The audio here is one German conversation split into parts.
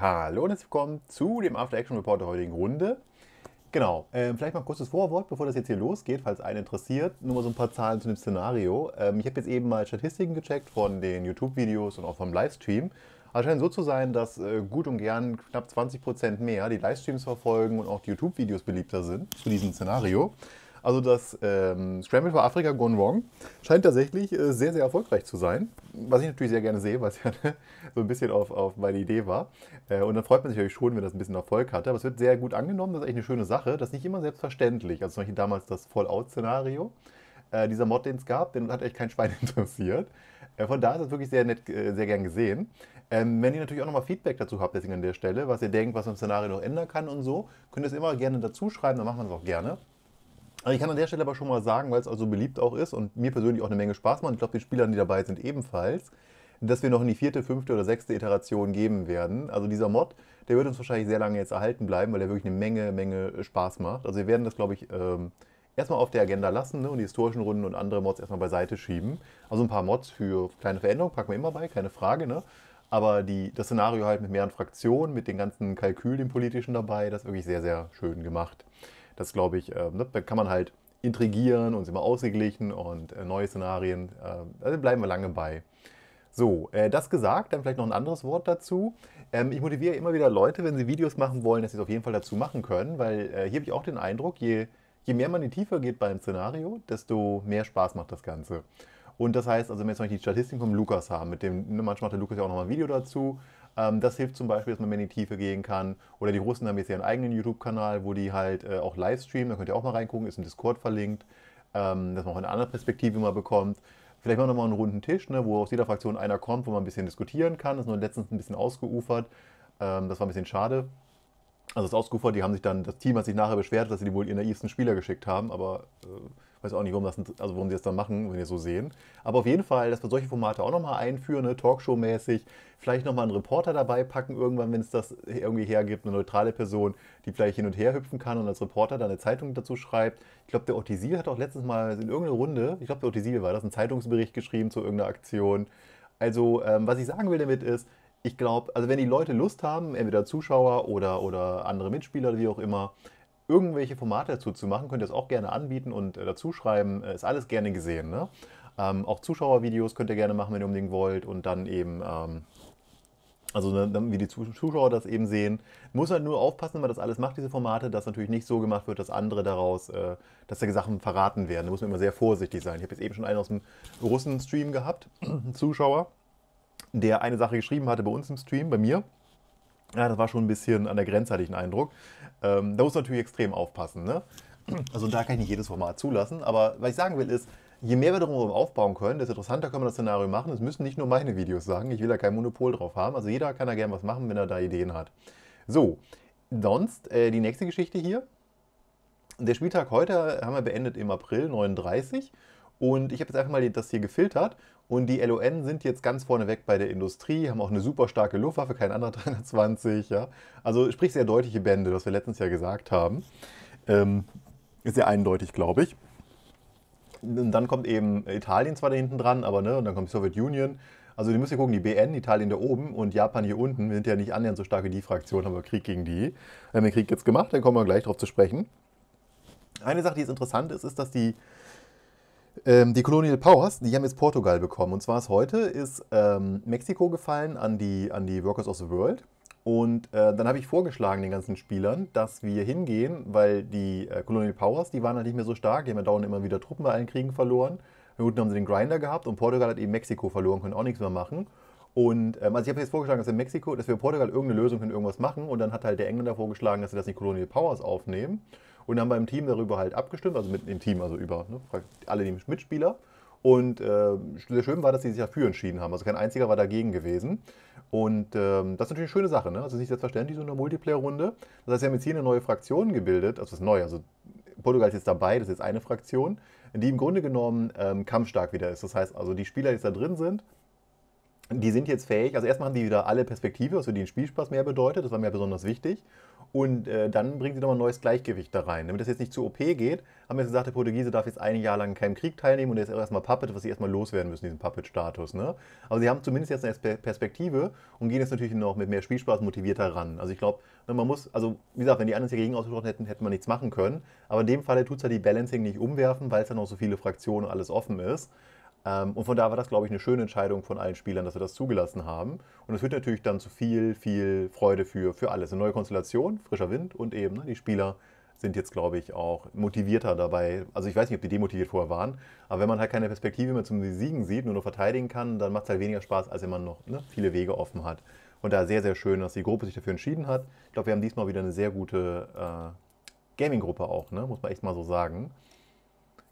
Hallo und herzlich willkommen zu dem After Action Report der heutigen Runde. Genau, äh, vielleicht mal ein kurzes Vorwort, bevor das jetzt hier losgeht, falls einen interessiert. Nur mal so ein paar Zahlen zu dem Szenario. Ähm, ich habe jetzt eben mal Statistiken gecheckt von den YouTube-Videos und auch vom Livestream. Es also scheint so zu sein, dass äh, gut und gern knapp 20% mehr die Livestreams verfolgen und auch die YouTube-Videos beliebter sind zu diesem Szenario. Also das ähm, Scramble for Africa Gone Wrong scheint tatsächlich äh, sehr, sehr erfolgreich zu sein. Was ich natürlich sehr gerne sehe, was ja so ein bisschen auf, auf meine Idee war. Äh, und dann freut man sich natürlich schon, wenn das ein bisschen Erfolg hatte. Aber es wird sehr gut angenommen, das ist echt eine schöne Sache. Das ist nicht immer selbstverständlich. Also zum Beispiel damals das Fallout-Szenario. Äh, dieser Mod, den es gab, den hat echt kein Schwein interessiert. Äh, von da ist es wirklich sehr nett, äh, sehr gern gesehen. Ähm, wenn ihr natürlich auch nochmal Feedback dazu habt, deswegen an der Stelle, was ihr denkt, was man im Szenario noch ändern kann und so, könnt ihr es immer gerne dazu schreiben, dann machen wir es auch gerne. Also ich kann an der Stelle aber schon mal sagen, weil es also beliebt auch ist und mir persönlich auch eine Menge Spaß macht, ich glaube den Spielern, die dabei sind, ebenfalls, dass wir noch in die vierte, fünfte oder sechste Iteration geben werden. Also dieser Mod, der wird uns wahrscheinlich sehr lange jetzt erhalten bleiben, weil der wirklich eine Menge, Menge Spaß macht. Also wir werden das, glaube ich, ähm, erstmal auf der Agenda lassen ne, und die historischen Runden und andere Mods erstmal beiseite schieben. Also ein paar Mods für kleine Veränderungen packen wir immer bei, keine Frage. Ne? Aber die, das Szenario halt mit mehreren Fraktionen, mit den ganzen Kalkül, dem politischen dabei, das ist wirklich sehr, sehr schön gemacht. Das glaube ich, äh, da kann man halt intrigieren und sind immer ausgeglichen und äh, neue Szenarien, da äh, also bleiben wir lange bei. So, äh, das gesagt, dann vielleicht noch ein anderes Wort dazu. Ähm, ich motiviere immer wieder Leute, wenn sie Videos machen wollen, dass sie es auf jeden Fall dazu machen können, weil äh, hier habe ich auch den Eindruck, je, je mehr man in die Tiefe geht beim Szenario, desto mehr Spaß macht das Ganze. Und das heißt, also wenn wir jetzt mal die Statistiken vom Lukas haben, mit dem, ne, manchmal macht der Lukas ja auch nochmal ein Video dazu, ähm, das hilft zum Beispiel, dass man mehr in die Tiefe gehen kann. Oder die Russen haben jetzt ihren eigenen YouTube-Kanal, wo die halt äh, auch live streamen. Da könnt ihr auch mal reingucken, ist im Discord verlinkt, ähm, dass man auch eine andere Perspektive mal bekommt. Vielleicht machen wir nochmal einen runden Tisch, ne, wo aus jeder Fraktion einer kommt, wo man ein bisschen diskutieren kann. Das ist nur letztens ein bisschen ausgeufert. Ähm, das war ein bisschen schade. Also das ausgeufert, die haben sich dann, das Team hat sich nachher beschwert, dass sie die wohl ihren naivsten Spieler geschickt haben, aber äh, ich weiß auch nicht, warum, das, also warum sie das dann machen, wenn ihr so sehen. Aber auf jeden Fall, dass wir solche Formate auch nochmal einführen, ne? Talkshow-mäßig. Vielleicht nochmal einen Reporter dabei packen, irgendwann, wenn es das irgendwie hergibt, eine neutrale Person, die vielleicht hin und her hüpfen kann und als Reporter dann eine Zeitung dazu schreibt. Ich glaube, der Ortisil hat auch letztens mal in irgendeiner Runde, ich glaube, der Ortisil war das, einen Zeitungsbericht geschrieben zu irgendeiner Aktion. Also, ähm, was ich sagen will damit ist, ich glaube, also wenn die Leute Lust haben, entweder Zuschauer oder, oder andere Mitspieler, wie auch immer, irgendwelche Formate dazu zu machen, könnt ihr es auch gerne anbieten und äh, dazu schreiben. Äh, ist alles gerne gesehen. Ne? Ähm, auch Zuschauervideos könnt ihr gerne machen, wenn ihr unbedingt wollt. Und dann eben, ähm, also ne, wie die Zuschauer das eben sehen. Muss halt nur aufpassen, wenn man das alles macht, diese Formate, dass natürlich nicht so gemacht wird, dass andere daraus, äh, dass da Sachen verraten werden. Da muss man immer sehr vorsichtig sein. Ich habe jetzt eben schon einen aus dem Russen-Stream gehabt, einen Zuschauer, der eine Sache geschrieben hatte bei uns im Stream, bei mir. Ja, das war schon ein bisschen an der Grenze, hatte ich den Eindruck. Ähm, da muss man natürlich extrem aufpassen. Ne? Also da kann ich nicht jedes Format zulassen. Aber was ich sagen will ist, je mehr wir darüber aufbauen können, desto interessanter können wir das Szenario machen. Es müssen nicht nur meine Videos sagen. Ich will da kein Monopol drauf haben. Also jeder kann da gerne was machen, wenn er da Ideen hat. So, sonst äh, die nächste Geschichte hier. Der Spieltag heute haben wir beendet im April 39. Und ich habe jetzt einfach mal das hier gefiltert und die LON sind jetzt ganz vorne weg bei der Industrie, haben auch eine super starke Luftwaffe, kein anderer 320, ja. Also sprich sehr deutliche Bände, was wir letztens ja gesagt haben. Ähm, ist sehr eindeutig, glaube ich. Und dann kommt eben Italien zwar da hinten dran, aber ne, und dann kommt die Sowjetunion. Also die müsst ja gucken, die BN, Italien da oben und Japan hier unten, wir sind ja nicht annähernd so stark wie die Fraktion, haben wir Krieg gegen die. Wir haben den Krieg jetzt gemacht, dann kommen wir gleich drauf zu sprechen. Eine Sache, die jetzt interessant ist, ist, dass die ähm, die Colonial Powers, die haben jetzt Portugal bekommen. Und zwar ist heute ist ähm, Mexiko gefallen an die, an die Workers of the World. Und äh, dann habe ich vorgeschlagen den ganzen Spielern, dass wir hingehen, weil die äh, Colonial Powers, die waren halt nicht mehr so stark. Die haben ja dauernd immer wieder Truppen bei allen Kriegen verloren. Na gut, dann haben sie den Grinder gehabt und Portugal hat eben Mexiko verloren, können auch nichts mehr machen. Und ähm, also ich habe jetzt vorgeschlagen, dass wir Mexiko, dass wir Portugal irgendeine Lösung können, irgendwas machen. Und dann hat halt der Engländer vorgeschlagen, dass sie das in die Colonial Powers aufnehmen. Und haben beim Team darüber halt abgestimmt, also mit dem Team, also über ne, alle die Mitspieler. Und äh, sehr schön war, dass sie sich dafür entschieden haben. Also kein einziger war dagegen gewesen. Und ähm, das ist natürlich eine schöne Sache. Ne? Also nicht selbstverständlich so eine Multiplayer-Runde. Das heißt, wir haben jetzt hier eine neue Fraktion gebildet. Also das ist neu. Also Portugal ist jetzt dabei, das ist jetzt eine Fraktion, die im Grunde genommen ähm, kampfstark wieder ist. Das heißt also, die Spieler, die jetzt da drin sind, die sind jetzt fähig. Also erstmal haben die wieder alle Perspektive, was für den Spielspaß mehr bedeutet. Das war mir besonders wichtig. Und äh, dann bringen sie nochmal ein neues Gleichgewicht da rein. Damit das jetzt nicht zu OP geht, haben wir jetzt gesagt, der Portugiese darf jetzt ein Jahr lang keinen Krieg teilnehmen und er ist erstmal Puppet, was sie erstmal loswerden müssen, diesen Puppet-Status. Ne? Aber sie haben zumindest jetzt eine Perspektive und gehen jetzt natürlich noch mit mehr Spielspaß motivierter ran. Also ich glaube, ne, man muss, also wie gesagt, wenn die anderen sich dagegen ausgesprochen hätten, hätte man nichts machen können. Aber in dem Fall tut es halt die Balancing nicht umwerfen, weil es dann auch so viele Fraktionen und alles offen ist. Ähm, und von da war das, glaube ich, eine schöne Entscheidung von allen Spielern, dass sie das zugelassen haben. Und das führt natürlich dann zu viel, viel Freude für, für alles. Eine neue Konstellation, frischer Wind und eben ne, die Spieler sind jetzt, glaube ich, auch motivierter dabei. Also ich weiß nicht, ob die demotiviert vorher waren, aber wenn man halt keine Perspektive mehr zum Siegen sieht, nur noch verteidigen kann, dann macht es halt weniger Spaß, als wenn man noch ne, viele Wege offen hat. Und da sehr, sehr schön, dass die Gruppe sich dafür entschieden hat. Ich glaube, wir haben diesmal wieder eine sehr gute äh, Gaming-Gruppe auch, ne? muss man echt mal so sagen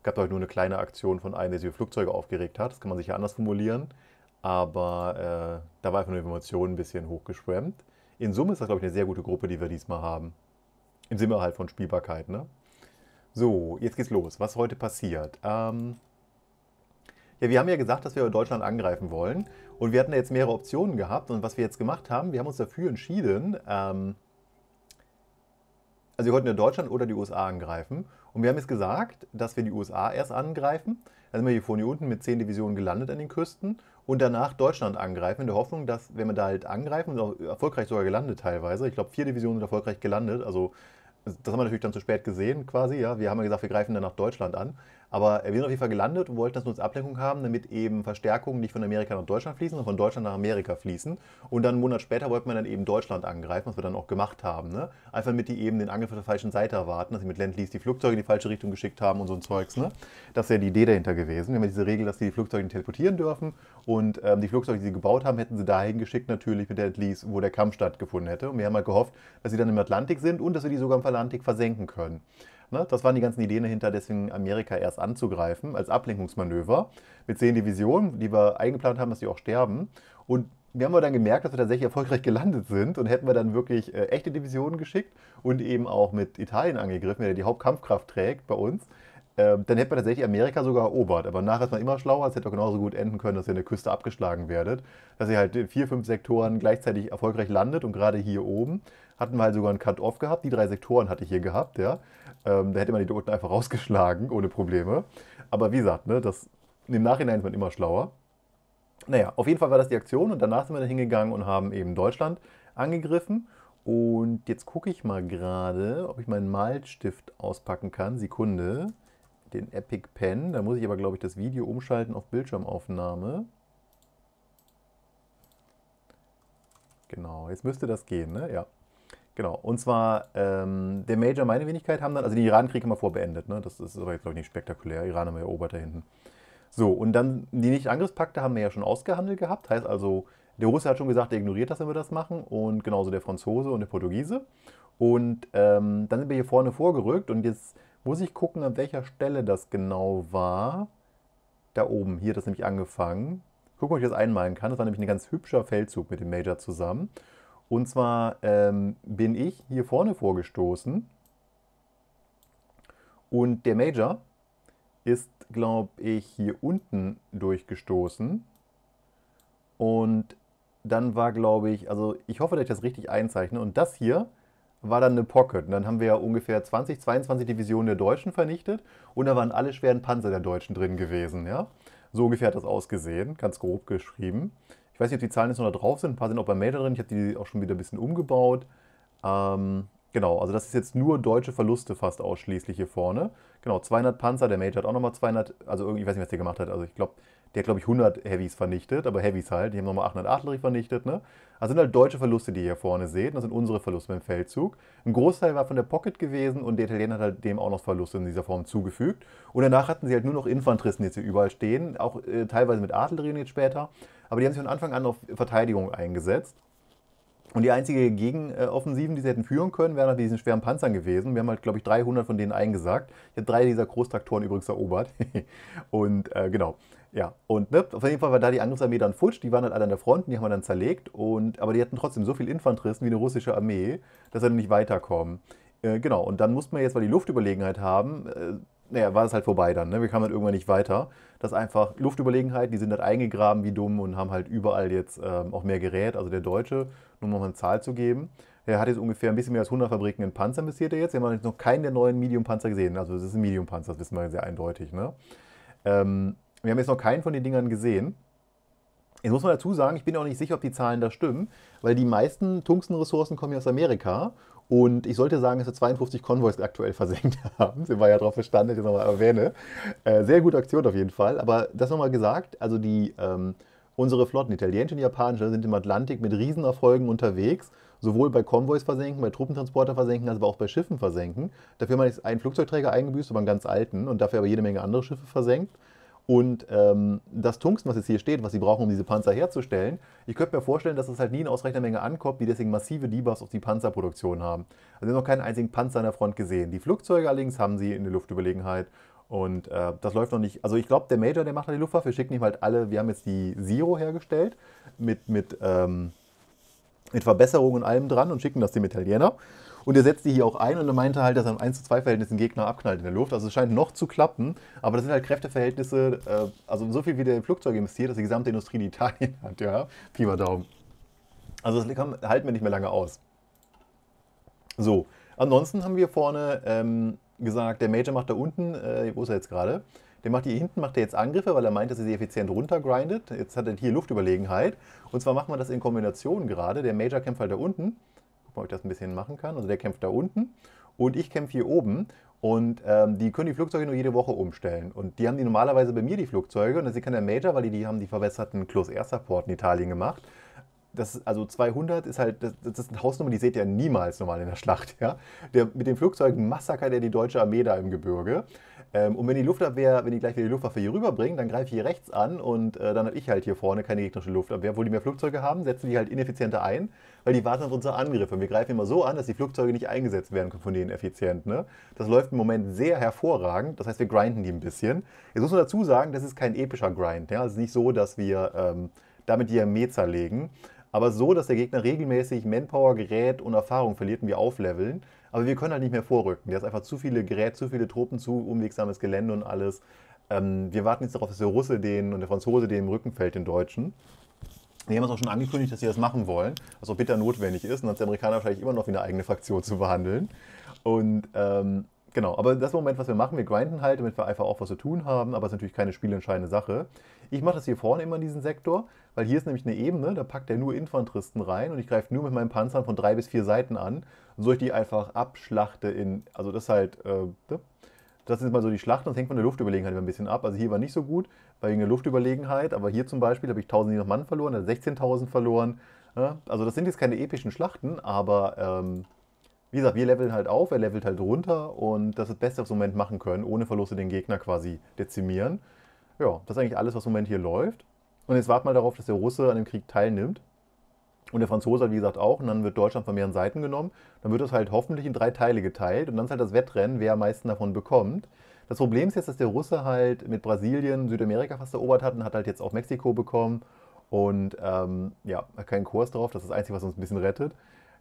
gab doch nur eine kleine Aktion von einem, der sich über Flugzeuge aufgeregt hat. Das kann man sicher anders formulieren. Aber äh, da war einfach eine Information ein bisschen hochgeschwemmt. In Summe ist das, glaube ich, eine sehr gute Gruppe, die wir diesmal haben. Im Sinne halt von Spielbarkeit, ne? So, jetzt geht's los. Was heute passiert? Ähm ja, wir haben ja gesagt, dass wir Deutschland angreifen wollen. Und wir hatten ja jetzt mehrere Optionen gehabt. Und was wir jetzt gemacht haben, wir haben uns dafür entschieden, ähm also wir wollten ja Deutschland oder die USA angreifen. Und wir haben jetzt gesagt, dass wir die USA erst angreifen. Dann sind wir hier vorne hier unten mit zehn Divisionen gelandet an den Küsten und danach Deutschland angreifen, in der Hoffnung, dass, wenn wir da halt angreifen, erfolgreich sogar gelandet teilweise. Ich glaube, vier Divisionen sind erfolgreich gelandet. Also, das haben wir natürlich dann zu spät gesehen, quasi. Ja, wir haben ja gesagt, wir greifen dann nach Deutschland an. Aber wir sind auf jeden Fall gelandet und wollten das nur als Ablenkung haben, damit eben Verstärkungen nicht von Amerika nach Deutschland fließen, sondern von Deutschland nach Amerika fließen. Und dann einen Monat später wollten wir dann eben Deutschland angreifen, was wir dann auch gemacht haben. Ne? Einfach damit die eben den Angriff auf der falschen Seite erwarten, dass sie mit Lendlease die Flugzeuge in die falsche Richtung geschickt haben und so ein Zeugs. Ne? Das ist ja die Idee dahinter gewesen. Wir haben diese Regel, dass sie die Flugzeuge nicht teleportieren dürfen. Und ähm, die Flugzeuge, die sie gebaut haben, hätten sie dahin geschickt natürlich mit der Lendlease, wo der Kampf stattgefunden hätte. Und wir haben halt gehofft, dass sie dann im Atlantik sind und dass wir die sogar im Atlantik versenken können. Ne? Das waren die ganzen Ideen dahinter, deswegen Amerika erst anzugreifen als Ablenkungsmanöver mit zehn Divisionen, die wir eingeplant haben, dass sie auch sterben. Und wir haben aber dann gemerkt, dass wir tatsächlich erfolgreich gelandet sind und hätten wir dann wirklich äh, echte Divisionen geschickt und eben auch mit Italien angegriffen, der die Hauptkampfkraft trägt bei uns, äh, dann hätten wir tatsächlich Amerika sogar erobert. Aber nachher ist man immer schlauer, es hätte doch genauso gut enden können, dass ihr an der Küste abgeschlagen werdet, dass ihr halt vier, fünf Sektoren gleichzeitig erfolgreich landet und gerade hier oben hatten wir halt sogar einen Cut-Off gehabt. Die drei Sektoren hatte ich hier gehabt, ja. Ähm, da hätte man die da unten einfach rausgeschlagen, ohne Probleme. Aber wie gesagt, ne, das, im Nachhinein ist man immer schlauer. Naja, auf jeden Fall war das die Aktion und danach sind wir dann hingegangen und haben eben Deutschland angegriffen. Und jetzt gucke ich mal gerade, ob ich meinen Malstift auspacken kann. Sekunde. Den Epic Pen. Da muss ich aber, glaube ich, das Video umschalten auf Bildschirmaufnahme. Genau, jetzt müsste das gehen, ne? Ja. Genau, und zwar ähm, der Major, meine Wenigkeit, haben dann, also den Irankrieg haben wir vorbeendet, ne? das ist aber jetzt, glaube ich, nicht spektakulär, Iran haben wir erobert da hinten. So, und dann die Nicht-Angriffspakte haben wir ja schon ausgehandelt gehabt, heißt also, der Russe hat schon gesagt, der ignoriert das, wenn wir das machen und genauso der Franzose und der Portugiese. Und ähm, dann sind wir hier vorne vorgerückt und jetzt muss ich gucken, an welcher Stelle das genau war. Da oben, hier hat das nämlich angefangen. Gucken, ob ich das einmalen kann. Das war nämlich ein ganz hübscher Feldzug mit dem Major zusammen. Und zwar ähm, bin ich hier vorne vorgestoßen und der Major ist, glaube ich, hier unten durchgestoßen. Und dann war, glaube ich, also ich hoffe, dass ich das richtig einzeichne. Und das hier war dann eine Pocket. Und dann haben wir ja ungefähr 20, 22 Divisionen der Deutschen vernichtet. Und da waren alle schweren Panzer der Deutschen drin gewesen. Ja? So ungefähr hat das ausgesehen, ganz grob geschrieben. Ich weiß nicht, ob die Zahlen jetzt noch da drauf sind. Ein paar sind auch bei Mail drin. Ich habe die auch schon wieder ein bisschen umgebaut. Ähm, genau, also das ist jetzt nur deutsche Verluste fast ausschließlich hier vorne. Genau, 200 Panzer. Der Major hat auch nochmal 200. Also irgendwie, ich weiß nicht, was der gemacht hat. Also ich glaube, der hat, glaube ich, 100 Heavies vernichtet. Aber Heavies halt. Die haben nochmal 800 Artillerie vernichtet. Ne? Also sind halt deutsche Verluste, die ihr hier vorne seht. Das sind unsere Verluste im Feldzug. Ein Großteil war von der Pocket gewesen und der Italiener hat halt dem auch noch Verluste in dieser Form zugefügt. Und danach hatten sie halt nur noch Infanteristen, die jetzt hier überall stehen. Auch äh, teilweise mit Artillerien jetzt später. Aber die haben sich von Anfang an auf Verteidigung eingesetzt. Und die einzige Gegenoffensiven, die sie hätten führen können, wären halt diesen schweren Panzern gewesen. Wir haben halt, glaube ich, 300 von denen eingesagt. Ich habe drei dieser Großtraktoren übrigens erobert. und äh, genau. Ja, und ne, auf jeden Fall war da die Angriffsarmee dann futsch. Die waren halt alle an der Front, die haben wir dann zerlegt. Und, aber die hatten trotzdem so viel Infanteristen wie eine russische Armee, dass sie dann nicht weiterkommen. Äh, genau, und dann musste man jetzt, weil die Luftüberlegenheit haben, äh, naja, war es halt vorbei dann. Ne? Wir kamen halt irgendwann nicht weiter. Das ist einfach Luftüberlegenheit, die sind halt eingegraben wie dumm und haben halt überall jetzt ähm, auch mehr Gerät. Also der Deutsche, nur um nochmal eine Zahl zu geben, der hat jetzt ungefähr ein bisschen mehr als 100 Fabriken in Panzer investiert jetzt. Wir haben jetzt noch keinen der neuen Medium-Panzer gesehen. Also es ist ein Medium-Panzer, das wissen wir sehr eindeutig. Ne? Ähm, wir haben jetzt noch keinen von den Dingern gesehen. Jetzt muss man dazu sagen, ich bin auch nicht sicher, ob die Zahlen da stimmen, weil die meisten Tungsten-Ressourcen kommen ja aus Amerika und ich sollte sagen, dass wir 52 Konvois aktuell versenkt haben. Sie war ja darauf verstanden, dass ich das nochmal erwähne. Äh, sehr gute Aktion auf jeden Fall. Aber das nochmal gesagt, also die, ähm, unsere Flotten, italienische und japanische, also sind im Atlantik mit Riesenerfolgen unterwegs. Sowohl bei Konvois versenken, bei Truppentransporter versenken, als aber auch bei Schiffen versenken. Dafür haben wir einen Flugzeugträger eingebüßt, aber einen ganz alten, und dafür aber jede Menge andere Schiffe versenkt. Und ähm, das Tungsten, was jetzt hier steht, was sie brauchen, um diese Panzer herzustellen, ich könnte mir vorstellen, dass es das halt nie in ausreichender Menge ankommt, die deswegen massive Debuffs auf die Panzerproduktion haben. Also sie haben noch keinen einzigen Panzer an der Front gesehen. Die Flugzeuge allerdings haben sie in der Luftüberlegenheit. Und äh, das läuft noch nicht. Also ich glaube, der Major, der macht halt die Luftwaffe, wir schicken ihm halt alle, wir haben jetzt die Zero hergestellt mit, mit, ähm, mit Verbesserungen und allem dran und schicken das dem Italiener. Und er setzt die hier auch ein und er meinte halt, dass er im 1 zu 2 Verhältnis den Gegner abknallt in der Luft. Also es scheint noch zu klappen, aber das sind halt Kräfteverhältnisse, äh, also so viel wie der Flugzeug investiert, dass die gesamte Industrie in Italien hat, ja. Pi mal Daumen. Also das kann, halten wir nicht mehr lange aus. So, ansonsten haben wir vorne ähm, gesagt, der Major macht da unten, äh, wo ist er jetzt gerade? Der macht hier hinten macht er jetzt Angriffe, weil er meint, dass er sie effizient runtergrindet. Jetzt hat er hier Luftüberlegenheit. Und zwar macht man das in Kombination gerade. Der Major kämpft halt da unten ob man euch das ein bisschen machen kann. Also der kämpft da unten und ich kämpfe hier oben. Und ähm, die können die Flugzeuge nur jede Woche umstellen. Und die haben die normalerweise bei mir, die Flugzeuge. Und das kann der Major, weil die, die haben die verbesserten Close Air Support in Italien gemacht. Das, also 200 ist halt, das, das ist eine Hausnummer, die seht ihr niemals normal in der Schlacht. Ja? Der, mit den Flugzeugen massakert er die deutsche Armee da im Gebirge. Ähm, und wenn die Luftabwehr, wenn die gleich wieder die Luftwaffe hier rüberbringen, dann greife ich hier rechts an und äh, dann habe ich halt hier vorne keine gegnerische Luftabwehr. Obwohl die mehr Flugzeuge haben, setzen die halt ineffizienter ein weil die warten auf unsere Angriffe. Und Wir greifen immer so an, dass die Flugzeuge nicht eingesetzt werden können von denen effizient. Ne? Das läuft im Moment sehr hervorragend. Das heißt, wir grinden die ein bisschen. Jetzt muss man dazu sagen, das ist kein epischer Grind. Ja? Es ist nicht so, dass wir ähm, damit die Armee zerlegen, aber so, dass der Gegner regelmäßig Manpower, Gerät und Erfahrung verliert und wir aufleveln. Aber wir können halt nicht mehr vorrücken. Der ist einfach zu viele Gerät, zu viele Truppen, zu unwegsames Gelände und alles. Ähm, wir warten jetzt darauf, dass der Russe den und der Franzose den im Rücken fällt, den Deutschen. Die haben es auch schon angekündigt, dass sie das machen wollen, was auch bitter notwendig ist. Und dann hat die Amerikaner wahrscheinlich immer noch wie eine eigene Fraktion zu behandeln. Und ähm, genau, aber das ist der Moment, was wir machen. Wir grinden halt, damit wir einfach auch was zu tun haben, aber es ist natürlich keine spielentscheidende Sache. Ich mache das hier vorne immer in diesem Sektor, weil hier ist nämlich eine Ebene, da packt er nur Infanteristen rein und ich greife nur mit meinen Panzern von drei bis vier Seiten an. Und so ich die einfach abschlachte in, also das ist halt, äh, ne? das sind mal so die Schlachten, das hängt von der Luftüberlegenheit halt immer ein bisschen ab. Also hier war nicht so gut, bei irgendeiner Luftüberlegenheit. Aber hier zum Beispiel habe ich 1000 Mann verloren, 16.000 verloren. Ja, ne? also das sind jetzt keine epischen Schlachten, aber ähm, wie gesagt, wir leveln halt auf, er levelt halt runter und das ist das Beste, was wir im Moment machen können, ohne Verluste den Gegner quasi dezimieren. Ja, das ist eigentlich alles, was im Moment hier läuft. Und jetzt warten mal darauf, dass der Russe an dem Krieg teilnimmt. Und der Franzose halt, wie gesagt, auch. Und dann wird Deutschland von mehreren Seiten genommen. Dann wird das halt hoffentlich in drei Teile geteilt. Und dann ist halt das Wettrennen, wer am meisten davon bekommt. Das Problem ist jetzt, dass der Russe halt mit Brasilien Südamerika fast erobert hat und hat halt jetzt auch Mexiko bekommen. Und ähm, ja, hat keinen Kurs drauf. Das ist das Einzige, was uns ein bisschen rettet.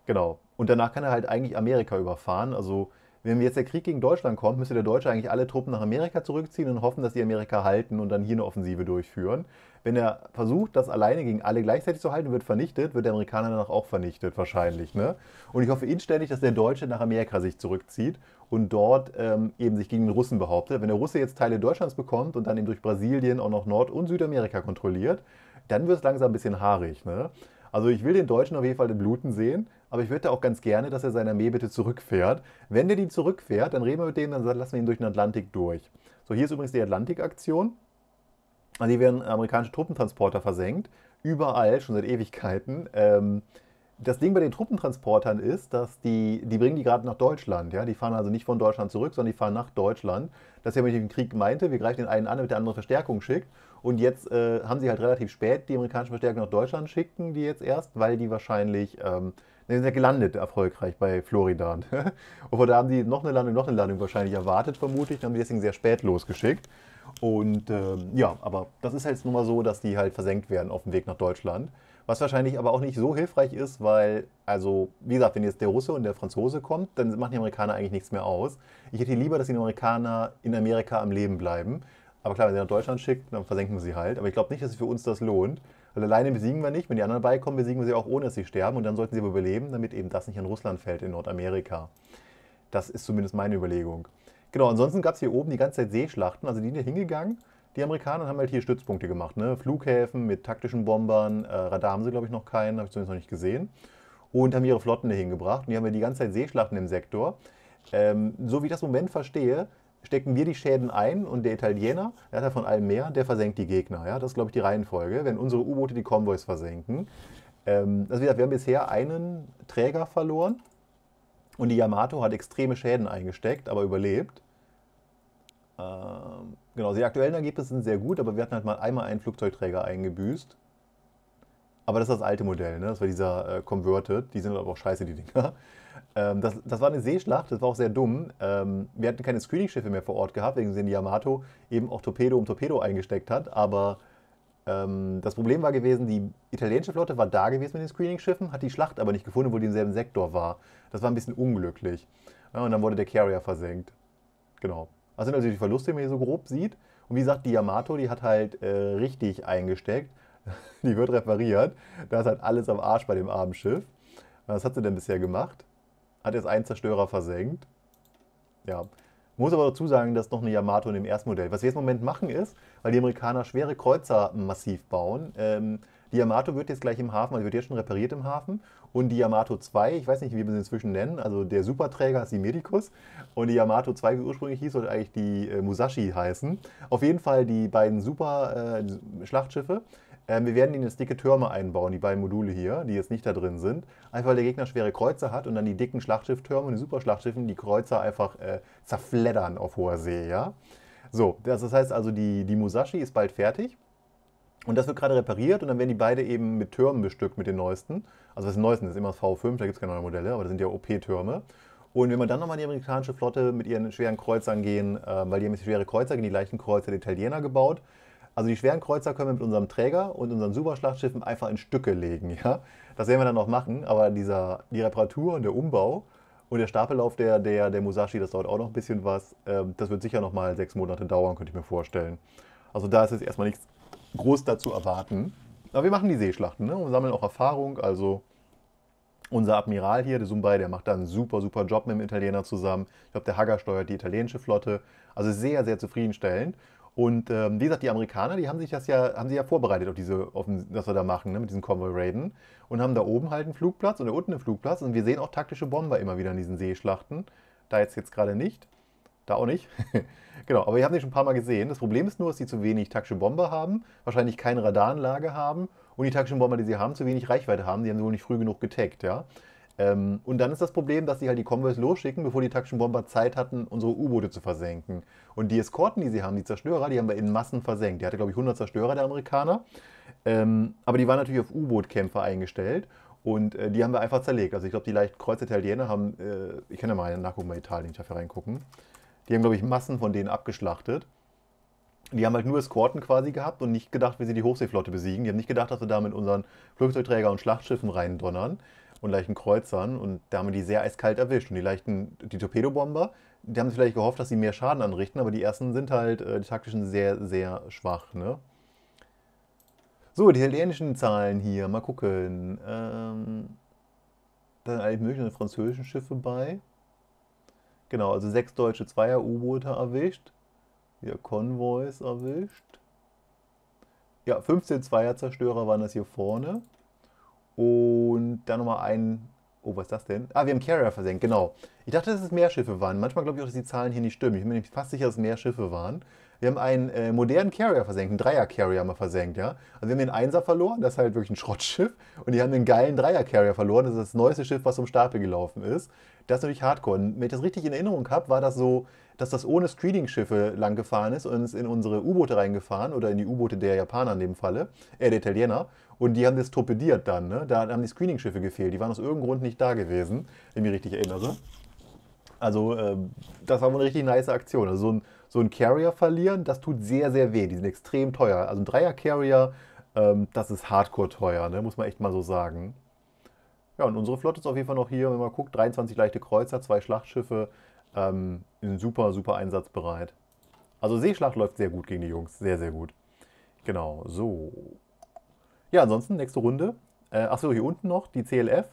Genau. Und danach kann er halt eigentlich Amerika überfahren. Also, wenn jetzt der Krieg gegen Deutschland kommt, müsste der Deutsche eigentlich alle Truppen nach Amerika zurückziehen und hoffen, dass die Amerika halten und dann hier eine Offensive durchführen. Wenn er versucht, das alleine gegen alle gleichzeitig zu halten, wird vernichtet, wird der Amerikaner danach auch vernichtet, wahrscheinlich. Ne? Und ich hoffe inständig, dass der Deutsche nach Amerika sich zurückzieht und dort ähm, eben sich gegen den Russen behauptet. Wenn der Russe jetzt Teile Deutschlands bekommt und dann eben durch Brasilien auch noch Nord- und Südamerika kontrolliert, dann wird es langsam ein bisschen haarig. Ne? Also ich will den Deutschen auf jeden Fall den Bluten sehen, aber ich würde auch ganz gerne, dass er seine Armee bitte zurückfährt. Wenn der die zurückfährt, dann reden wir mit denen, dann lassen wir ihn durch den Atlantik durch. So, hier ist übrigens die Atlantikaktion. Also hier werden amerikanische Truppentransporter versenkt, überall, schon seit Ewigkeiten. Ähm, das Ding bei den Truppentransportern ist, dass die, die bringen die gerade nach Deutschland, ja. Die fahren also nicht von Deutschland zurück, sondern die fahren nach Deutschland. Das ist ja, wenn ich Krieg meinte, wir greifen den einen an, damit der andere Verstärkung schickt. Und jetzt äh, haben sie halt relativ spät die amerikanischen Verstärkung nach Deutschland schicken, die jetzt erst, weil die wahrscheinlich, ähm, die sind ja gelandet erfolgreich bei Florida. Ne? Und da haben sie noch eine Landung, noch eine Landung wahrscheinlich erwartet, vermutlich. Dann haben sie deswegen sehr spät losgeschickt. Und ähm, ja, aber das ist halt nun mal so, dass die halt versenkt werden auf dem Weg nach Deutschland. Was wahrscheinlich aber auch nicht so hilfreich ist, weil, also, wie gesagt, wenn jetzt der Russe und der Franzose kommt, dann machen die Amerikaner eigentlich nichts mehr aus. Ich hätte lieber, dass die Amerikaner in Amerika am Leben bleiben. Aber klar, wenn sie nach Deutschland schickt, dann versenken wir sie halt. Aber ich glaube nicht, dass es für uns das lohnt. Weil alleine besiegen wir nicht. Wenn die anderen beikommen, besiegen wir sie auch, ohne dass sie sterben. Und dann sollten sie überleben, damit eben das nicht an Russland fällt in Nordamerika. Das ist zumindest meine Überlegung. Genau, ansonsten gab es hier oben die ganze Zeit Seeschlachten. Also die sind hier hingegangen die Amerikaner haben halt hier Stützpunkte gemacht, ne? Flughäfen mit taktischen Bombern, äh, Radar haben sie, glaube ich, noch keinen, habe ich zumindest noch nicht gesehen. Und haben ihre Flotten dahin gebracht. Und die haben ja die ganze Zeit Seeschlachten im Sektor. Ähm, so wie ich das im Moment verstehe, stecken wir die Schäden ein und der Italiener, der hat ja von allem mehr, der versenkt die Gegner. Ja? Das ist, glaube ich, die Reihenfolge, wenn unsere U-Boote die Konvois versenken. Ähm, also wie gesagt, wir haben bisher einen Träger verloren und die Yamato hat extreme Schäden eingesteckt, aber überlebt. Ähm, Genau, die aktuellen Ergebnisse sind sehr gut, aber wir hatten halt mal einmal einen Flugzeugträger eingebüßt. Aber das ist das alte Modell, ne? das war dieser äh, Converted. Die sind halt aber auch scheiße, die Dinger. Ähm, das, das, war eine Seeschlacht, das war auch sehr dumm. Ähm, wir hatten keine Screening-Schiffe mehr vor Ort gehabt, wegen dem Yamato eben auch Torpedo um Torpedo eingesteckt hat. Aber ähm, das Problem war gewesen, die italienische Flotte war da gewesen mit den Screening-Schiffen, hat die Schlacht aber nicht gefunden, wo die im selben Sektor war. Das war ein bisschen unglücklich. Ja, und dann wurde der Carrier versenkt. Genau. Was sind also die Verluste, wenn man hier so grob sieht? Und wie gesagt, die Yamato, die hat halt äh, richtig eingesteckt. die wird repariert. Da ist halt alles am Arsch bei dem armen Schiff. Was hat sie denn bisher gemacht? Hat jetzt einen Zerstörer versenkt. Ja. Muss aber dazu sagen, dass noch eine Yamato in dem ersten Modell. Was wir jetzt im Moment machen ist, weil die Amerikaner schwere Kreuzer massiv bauen, ähm, die Yamato wird jetzt gleich im Hafen, also wird jetzt schon repariert im Hafen. Und die Yamato 2, ich weiß nicht, wie wir sie inzwischen nennen, also der Superträger ist die Medicus. Und die Yamato 2, wie ursprünglich hieß, sollte eigentlich die äh, Musashi heißen. Auf jeden Fall die beiden Super-Schlachtschiffe. Äh, ähm, wir werden ihnen jetzt dicke Türme einbauen, die beiden Module hier, die jetzt nicht da drin sind. Einfach weil der Gegner schwere Kreuzer hat und dann die dicken Schlachtschiff-Türme und die Superschlachtschiffen die Kreuzer einfach äh, zerfleddern auf hoher See, ja. So, das heißt also, die, die Musashi ist bald fertig. Und das wird gerade repariert und dann werden die beide eben mit Türmen bestückt, mit den neuesten. Also was den neuesten ist immer das V5, da gibt es keine neuen Modelle, aber das sind ja OP-Türme. Und wenn man dann nochmal die amerikanische Flotte mit ihren schweren Kreuzern gehen, äh, weil die haben jetzt schwere Kreuzer, gegen die leichten Kreuzer der Italiener gebaut. Also die schweren Kreuzer können wir mit unserem Träger und unseren Superschlachtschiffen einfach in Stücke legen. Ja? Das werden wir dann noch machen, aber dieser, die Reparatur und der Umbau und der Stapellauf der, der, der Musashi, das dauert auch noch ein bisschen was. Äh, das wird sicher nochmal sechs Monate dauern, könnte ich mir vorstellen. Also da ist jetzt erstmal nichts groß dazu erwarten. Aber wir machen die Seeschlachten ne? und sammeln auch Erfahrung. Also unser Admiral hier, der Sumbai, der macht da einen super, super Job mit dem Italiener zusammen. Ich glaube, der Hagger steuert die italienische Flotte. Also sehr, sehr zufriedenstellend. Und ähm, wie gesagt, die Amerikaner, die haben sich das ja, haben sich ja vorbereitet auf diese, auf den, was wir da machen, ne, mit diesen Convoy Raiden. Und haben da oben halt einen Flugplatz und da unten einen Flugplatz. Und wir sehen auch taktische Bomber immer wieder in diesen Seeschlachten. Da jetzt, jetzt gerade nicht. Da auch nicht. genau, aber ihr habt die schon ein paar Mal gesehen. Das Problem ist nur, dass sie zu wenig taktische Bomber haben, wahrscheinlich keine Radaranlage haben und die taktischen Bomber, die sie haben, zu wenig Reichweite haben. Die haben sie wohl nicht früh genug getaggt, ja. Ähm, und dann ist das Problem, dass sie halt die Convoys losschicken, bevor die taktischen Bomber Zeit hatten, unsere U-Boote zu versenken. Und die Eskorten, die sie haben, die Zerstörer, die haben wir in Massen versenkt. Die hatte, glaube ich, 100 Zerstörer, der Amerikaner. Ähm, aber die waren natürlich auf U-Boot-Kämpfer eingestellt. Und äh, die haben wir einfach zerlegt. Also ich glaube, die leicht Kreuzitaliener haben, äh, ich kann ja mal nachgucken bei Italien, ich darf hier reingucken. Die haben, glaube ich, Massen von denen abgeschlachtet. Die haben halt nur Eskorten quasi gehabt und nicht gedacht, wie sie die Hochseeflotte besiegen. Die haben nicht gedacht, dass wir da mit unseren Flugzeugträgern und Schlachtschiffen reindonnern und leichten Kreuzern und da haben wir die sehr eiskalt erwischt. Und die leichten, die Torpedobomber, die haben vielleicht gehofft, dass sie mehr Schaden anrichten, aber die ersten sind halt, äh, die taktischen, sehr, sehr schwach, ne? So, die italienischen Zahlen hier, mal gucken. Ähm, dann alle möglichen französischen Schiffe bei. Genau, also sechs deutsche Zweier-U-Boote erwischt. Hier Konvois erwischt. Ja, 15 Zweier-Zerstörer waren das hier vorne. Und dann nochmal ein. Oh, was ist das denn? Ah, wir haben Carrier versenkt, genau. Ich dachte, dass es mehr Schiffe waren. Manchmal glaube ich auch, dass die Zahlen hier nicht stimmen. Ich bin mir fast sicher, dass es mehr Schiffe waren. Wir haben einen äh, modernen Carrier versenkt, einen Dreier-Carrier mal versenkt, ja. Also wir haben den Einser verloren, das ist halt wirklich ein Schrottschiff. Und die haben den geilen Dreier-Carrier verloren, das ist das neueste Schiff, was zum Stapel gelaufen ist. Das ist natürlich hardcore. Und wenn ich das richtig in Erinnerung habe, war das so, dass das ohne screening schiffe langgefahren ist und ist in unsere U-Boote reingefahren oder in die U-Boote der Japaner in dem Falle, äh, der Italiener. Und die haben das torpediert dann, ne? Da haben die Screening-Schiffe gefehlt. Die waren aus irgendeinem Grund nicht da gewesen, wenn ich mich richtig erinnere. Also, äh, das war wohl eine richtig nice Aktion. Also, so ein so einen Carrier verlieren, das tut sehr, sehr weh. Die sind extrem teuer. Also ein Dreier-Carrier, ähm, das ist hardcore teuer, ne? muss man echt mal so sagen. Ja, und unsere Flotte ist auf jeden Fall noch hier, wenn man guckt, 23 leichte Kreuzer, zwei Schlachtschiffe, ähm, super, super einsatzbereit. Also Seeschlacht läuft sehr gut gegen die Jungs, sehr, sehr gut. Genau, so. Ja, ansonsten nächste Runde. Äh, achso, hier unten noch die CLF.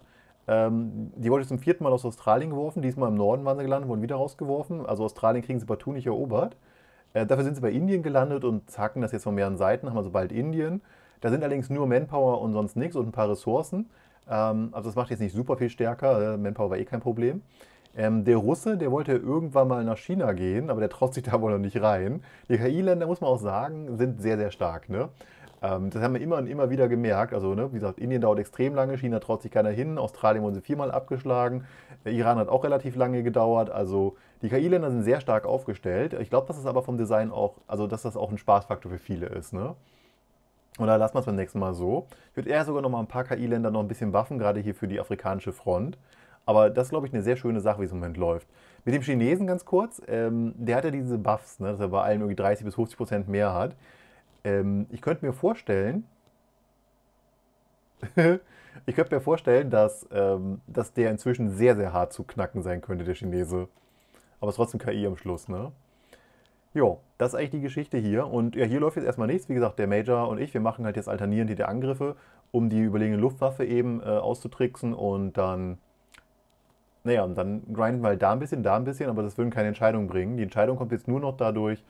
Ähm, die wurde zum vierten Mal aus Australien geworfen. Diesmal im Norden waren sie gelandet, wurden wieder rausgeworfen. Also Australien kriegen sie partout nicht erobert. Äh, dafür sind sie bei Indien gelandet und zacken das jetzt von mehreren Seiten, haben also bald Indien. Da sind allerdings nur Manpower und sonst nichts und ein paar Ressourcen. Ähm, also das macht jetzt nicht super viel stärker. Äh, Manpower war eh kein Problem. Ähm, der Russe, der wollte irgendwann mal nach China gehen, aber der traut sich da wohl noch nicht rein. Die KI-Länder, muss man auch sagen, sind sehr, sehr stark. Ne? Ähm, das haben wir immer und immer wieder gemerkt. Also, ne, wie gesagt, Indien dauert extrem lange, China traut sich keiner hin, Australien wurden sie viermal abgeschlagen, der Iran hat auch relativ lange gedauert. Also, die KI-Länder sind sehr stark aufgestellt. Ich glaube, dass das aber vom Design auch, also dass das auch ein Spaßfaktor für viele ist. Ne? da lassen wir es beim nächsten Mal so. Ich würde eher sogar noch mal ein paar KI-Länder noch ein bisschen waffen, gerade hier für die afrikanische Front. Aber das ist, glaube ich, eine sehr schöne Sache, wie es im Moment läuft. Mit dem Chinesen ganz kurz, ähm, der hat ja diese Buffs, ne, dass er bei allen irgendwie 30 bis 50 Prozent mehr hat. Ähm, ich könnte mir vorstellen, ich könnte mir vorstellen, dass, ähm, dass der inzwischen sehr, sehr hart zu knacken sein könnte, der Chinese. Aber es ist trotzdem KI am Schluss, ne? Jo, das ist eigentlich die Geschichte hier. Und ja, hier läuft jetzt erstmal nichts. Wie gesagt, der Major und ich, wir machen halt jetzt alternierend die Angriffe, um die überlegene Luftwaffe eben äh, auszutricksen und dann. Naja, und dann grinden wir halt da ein bisschen, da ein bisschen, aber das würden keine Entscheidung bringen. Die Entscheidung kommt jetzt nur noch dadurch,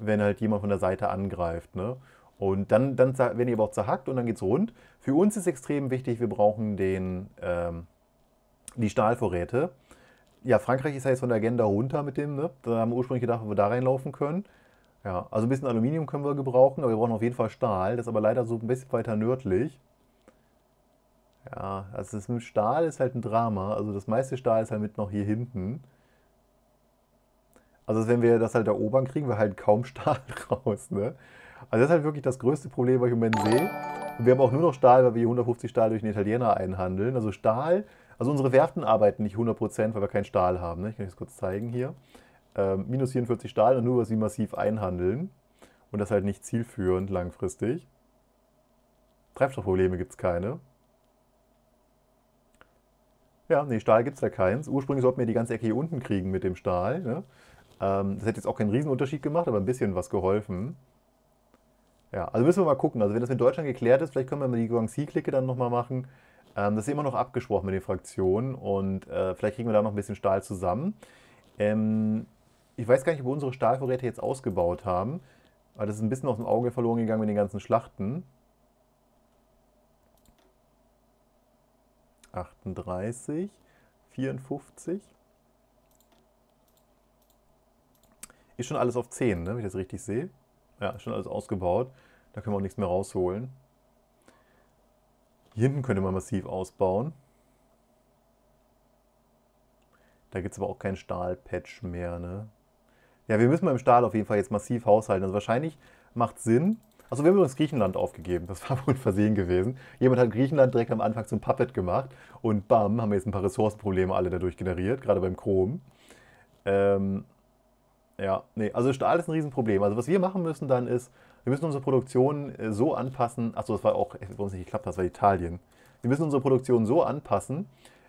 wenn halt jemand von der Seite angreift. Ne? Und dann, dann werden die aber auch zerhackt und dann geht es rund. Für uns ist extrem wichtig, wir brauchen den, ähm, die Stahlvorräte. Ja, Frankreich ist ja jetzt von der Agenda runter mit dem, ne? Da haben wir ursprünglich gedacht, dass wir da reinlaufen können. Ja, also ein bisschen Aluminium können wir gebrauchen, aber wir brauchen auf jeden Fall Stahl. Das ist aber leider so ein bisschen weiter nördlich. Ja, also das mit Stahl ist halt ein Drama. Also das meiste Stahl ist halt mit noch hier hinten. Also wenn wir das halt erobern, kriegen wir halt kaum Stahl raus. Ne? Also das ist halt wirklich das größte Problem, was ich im Moment sehe. Und wir haben auch nur noch Stahl, weil wir hier 150 Stahl durch den Italiener einhandeln. Also Stahl, also unsere Werften arbeiten nicht 100%, weil wir keinen Stahl haben. Ne? Ich kann euch das kurz zeigen hier. Ähm, minus 44 Stahl und nur, weil sie massiv einhandeln. Und das halt nicht zielführend langfristig. Treibstoffprobleme gibt es keine. Ja, nee, Stahl gibt es da keins. Ursprünglich sollten wir die ganze Ecke hier unten kriegen mit dem Stahl. Ne? Ähm, das hätte jetzt auch keinen Riesenunterschied gemacht, aber ein bisschen was geholfen. Ja, also müssen wir mal gucken. Also wenn das mit Deutschland geklärt ist, vielleicht können wir mal die Guangxi-Clique dann nochmal machen. Ähm, das ist immer noch abgesprochen mit den Fraktionen und äh, vielleicht kriegen wir da noch ein bisschen Stahl zusammen. Ähm, ich weiß gar nicht, ob wir unsere Stahlvorräte jetzt ausgebaut haben. Weil das ist ein bisschen aus dem Auge verloren gegangen mit den ganzen Schlachten. 38, 54. Ist schon alles auf 10, ne? wenn ich das richtig sehe. Ja, schon alles ausgebaut. Da können wir auch nichts mehr rausholen. Hier hinten könnte man massiv ausbauen. Da gibt es aber auch keinen Stahlpatch mehr. Ne? Ja, wir müssen beim Stahl auf jeden Fall jetzt massiv haushalten. Also wahrscheinlich macht es Sinn. Also wir haben übrigens Griechenland aufgegeben. Das war wohl Versehen gewesen. Jemand hat Griechenland direkt am Anfang zum Puppet gemacht. Und bam, haben wir jetzt ein paar Ressourcenprobleme alle dadurch generiert. Gerade beim Chrom. Ähm, ja, nee, also Stahl ist ein Riesenproblem. Also was wir machen müssen dann ist, wir müssen unsere Produktion äh, so anpassen, achso, das war auch, bei uns nicht geklappt, das war Italien. Wir müssen unsere Produktion so anpassen,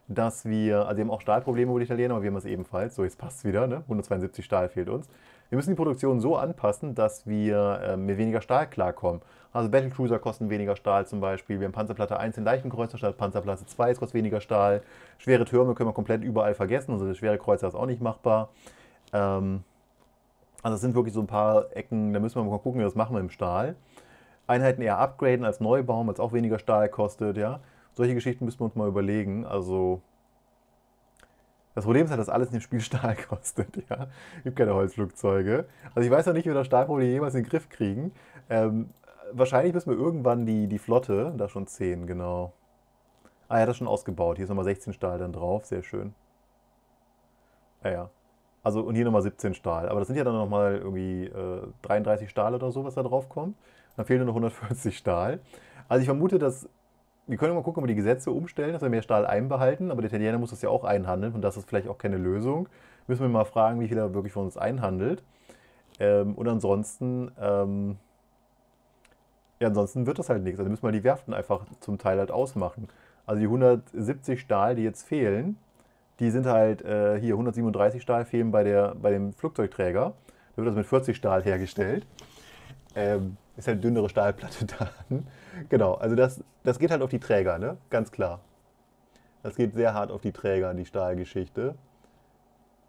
dass wir, also wir haben auch Stahlprobleme mit Italiener, aber wir haben es ebenfalls, so jetzt passt es wieder, ne? 172 Stahl fehlt uns. Wir müssen die Produktion so anpassen, dass wir äh, mit weniger Stahl klarkommen. Also Battlecruiser kosten weniger Stahl zum Beispiel, wir haben Panzerplatte 1 in Leichenkreuzer statt Panzerplatte 2, es kostet weniger Stahl. Schwere Türme können wir komplett überall vergessen, also der schwere Kreuzer ist auch nicht machbar. Ähm, also es sind wirklich so ein paar Ecken, da müssen wir mal gucken, wie das machen wir im Stahl. Einheiten eher upgraden als Neubaum, als auch weniger Stahl kostet, ja. Solche Geschichten müssen wir uns mal überlegen. Also das Problem ist halt, dass alles in dem Spiel Stahl kostet, ja. Es gibt keine Holzflugzeuge. Also ich weiß noch nicht, wie wir das Stahlproblem jemals in den Griff kriegen. Ähm, wahrscheinlich müssen wir irgendwann die, die Flotte, da schon 10, genau. Ah, er hat das schon ausgebaut. Hier ist nochmal 16 Stahl dann drauf, sehr schön. Naja. Also und hier nochmal 17 Stahl. Aber das sind ja dann nochmal irgendwie äh, 33 Stahl oder so, was da drauf kommt. Dann fehlen nur noch 140 Stahl. Also ich vermute, dass wir können mal gucken, ob wir die Gesetze umstellen, dass wir mehr Stahl einbehalten. Aber der Italiener muss das ja auch einhandeln und das ist vielleicht auch keine Lösung. Müssen wir mal fragen, wie viel er wirklich von uns einhandelt. Ähm, und ansonsten, ähm, ja, ansonsten wird das halt nichts. Also müssen wir die Werften einfach zum Teil halt ausmachen. Also die 170 Stahl, die jetzt fehlen, die sind halt äh, hier 137 Stahlfäden bei, der, bei dem Flugzeugträger. Da wird das mit 40 Stahl hergestellt. Ähm, ist halt dünnere Stahlplatte da. genau, also das, das geht halt auf die Träger, ne? Ganz klar. Das geht sehr hart auf die Träger, die Stahlgeschichte.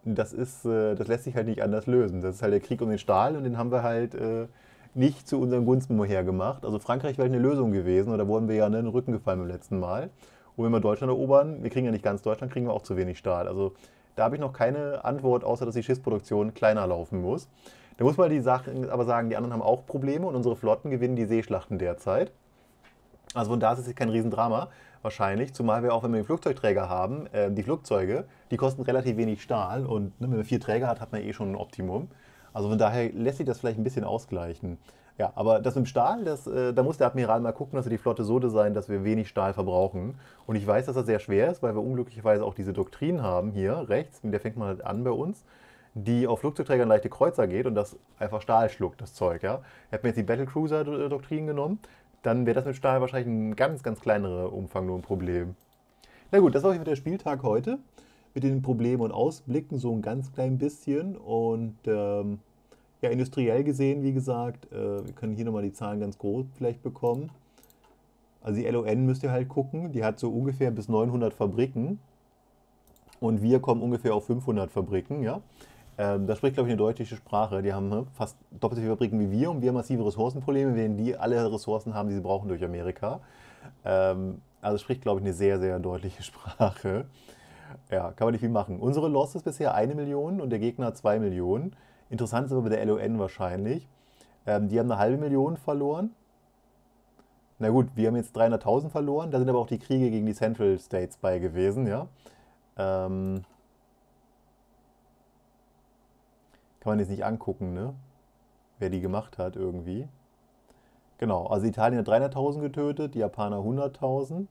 Das, ist, äh, das lässt sich halt nicht anders lösen. Das ist halt der Krieg um den Stahl und den haben wir halt äh, nicht zu unseren Gunsten hergemacht. Also Frankreich wäre halt eine Lösung gewesen, oder wurden wir ja in den Rücken gefallen beim letzten Mal. Und wenn wir Deutschland erobern, wir kriegen ja nicht ganz Deutschland, kriegen wir auch zu wenig Stahl. Also da habe ich noch keine Antwort, außer dass die Schiffsproduktion kleiner laufen muss. Da muss man die Sachen aber sagen, die anderen haben auch Probleme und unsere Flotten gewinnen die Seeschlachten derzeit. Also von da ist es kein Riesendrama, wahrscheinlich. Zumal wir auch, wenn wir den Flugzeugträger haben, äh, die Flugzeuge, die kosten relativ wenig Stahl. Und ne, wenn man vier Träger hat, hat man eh schon ein Optimum. Also von daher lässt sich das vielleicht ein bisschen ausgleichen. Ja, aber das mit dem Stahl, das, äh, da muss der Admiral mal gucken, dass wir die Flotte so designen, dass wir wenig Stahl verbrauchen. Und ich weiß, dass das sehr schwer ist, weil wir unglücklicherweise auch diese Doktrin haben hier rechts, mit der fängt man halt an bei uns, die auf Flugzeugträgern leichte Kreuzer geht und das einfach Stahl schluckt, das Zeug. Ja? Hätten wir jetzt die Battlecruiser-Doktrin genommen, dann wäre das mit Stahl wahrscheinlich ein ganz, ganz kleinerer Umfang nur ein Problem. Na gut, das war der Spieltag heute. Mit den Problemen und Ausblicken so ein ganz klein bisschen. Und ähm, ja, industriell gesehen, wie gesagt, äh, wir können hier nochmal die Zahlen ganz groß vielleicht bekommen. Also die LON müsst ihr halt gucken, die hat so ungefähr bis 900 Fabriken und wir kommen ungefähr auf 500 Fabriken, ja. Ähm, da spricht, glaube ich, eine deutliche Sprache. Die haben ne, fast doppelt so viele Fabriken wie wir und wir haben massive Ressourcenprobleme, während die alle Ressourcen haben, die sie brauchen durch Amerika. Ähm, also spricht, glaube ich, eine sehr, sehr deutliche Sprache. Ja, kann man nicht viel machen. Unsere ist bisher eine Million und der Gegner zwei Millionen. Interessant ist aber bei der LON wahrscheinlich. Ähm, die haben eine halbe Million verloren. Na gut, wir haben jetzt 300.000 verloren. Da sind aber auch die Kriege gegen die Central States bei gewesen, ja. Ähm, kann man jetzt nicht angucken, ne? Wer die gemacht hat irgendwie. Genau, also Italien hat 300.000 getötet, die Japaner 100.000,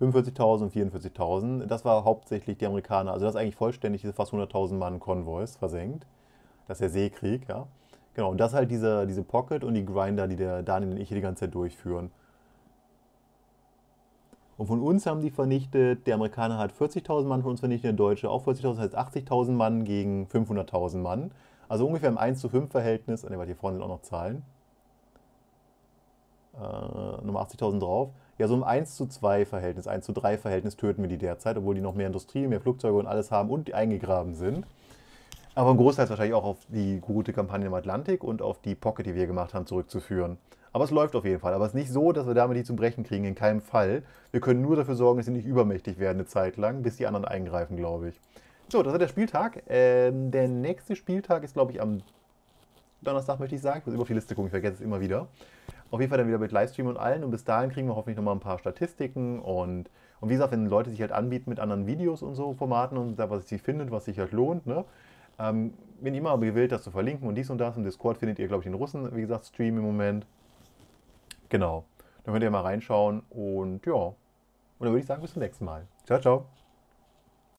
45.000 und 44.000. Das war hauptsächlich die Amerikaner. Also das ist eigentlich vollständig diese fast 100.000 Mann Konvois versenkt. Das ist der Seekrieg, ja. Genau, und das ist halt diese, diese Pocket und die Grinder, die der Daniel und ich hier die ganze Zeit durchführen. Und von uns haben die vernichtet, der Amerikaner hat 40.000 Mann von uns vernichtet, der Deutsche auch 40.000, heißt 80.000 Mann gegen 500.000 Mann. Also ungefähr im 1 zu 5 Verhältnis. Und ne, hier vorne sind auch noch Zahlen. Äh, nochmal 80.000 drauf. Ja, so im 1 zu 2 Verhältnis, 1 zu 3 Verhältnis töten wir die derzeit, obwohl die noch mehr Industrie, mehr Flugzeuge und alles haben und die eingegraben sind. Aber großteils wahrscheinlich auch auf die gute Kampagne im Atlantik und auf die Pocket, die wir gemacht haben, zurückzuführen. Aber es läuft auf jeden Fall. Aber es ist nicht so, dass wir damit die zum Brechen kriegen, in keinem Fall. Wir können nur dafür sorgen, dass sie nicht übermächtig werden eine Zeit lang, bis die anderen eingreifen, glaube ich. So, das war der Spieltag. Ähm, der nächste Spieltag ist, glaube ich, am Donnerstag, möchte ich sagen. Ich muss immer auf die Liste gucken, ich vergesse es immer wieder. Auf jeden Fall dann wieder mit Livestream und allen. Und bis dahin kriegen wir hoffentlich nochmal ein paar Statistiken und und wie gesagt, wenn Leute sich halt anbieten mit anderen Videos und so Formaten und da, was sie findet, was sich halt lohnt, ne, ähm, bin immer gewillt, das zu verlinken und dies und das. Im Discord findet ihr, glaube ich, den Russen, wie gesagt, Stream im Moment. Genau. Dann könnt ihr mal reinschauen und ja. Und dann würde ich sagen, bis zum nächsten Mal. Ciao, ciao.